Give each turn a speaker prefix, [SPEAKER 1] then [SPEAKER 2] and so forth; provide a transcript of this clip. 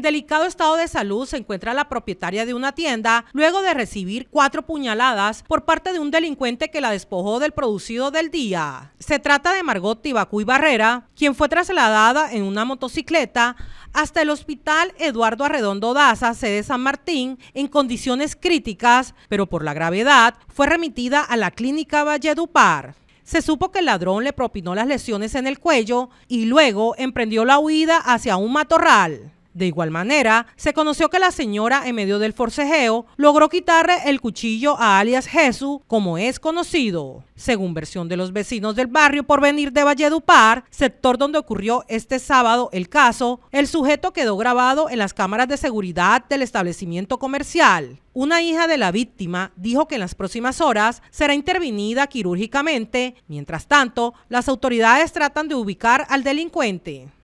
[SPEAKER 1] En delicado estado de salud se encuentra la propietaria de una tienda luego de recibir cuatro puñaladas por parte de un delincuente que la despojó del producido del día. Se trata de Margot Tibacuy Barrera, quien fue trasladada en una motocicleta hasta el hospital Eduardo Arredondo Daza, sede San Martín, en condiciones críticas, pero por la gravedad fue remitida a la clínica Valledupar. Se supo que el ladrón le propinó las lesiones en el cuello y luego emprendió la huida hacia un matorral. De igual manera, se conoció que la señora, en medio del forcejeo, logró quitarle el cuchillo a alias Jesús, como es conocido. Según versión de los vecinos del barrio por venir de Valledupar, sector donde ocurrió este sábado el caso, el sujeto quedó grabado en las cámaras de seguridad del establecimiento comercial. Una hija de la víctima dijo que en las próximas horas será intervenida quirúrgicamente. Mientras tanto, las autoridades tratan de ubicar al delincuente.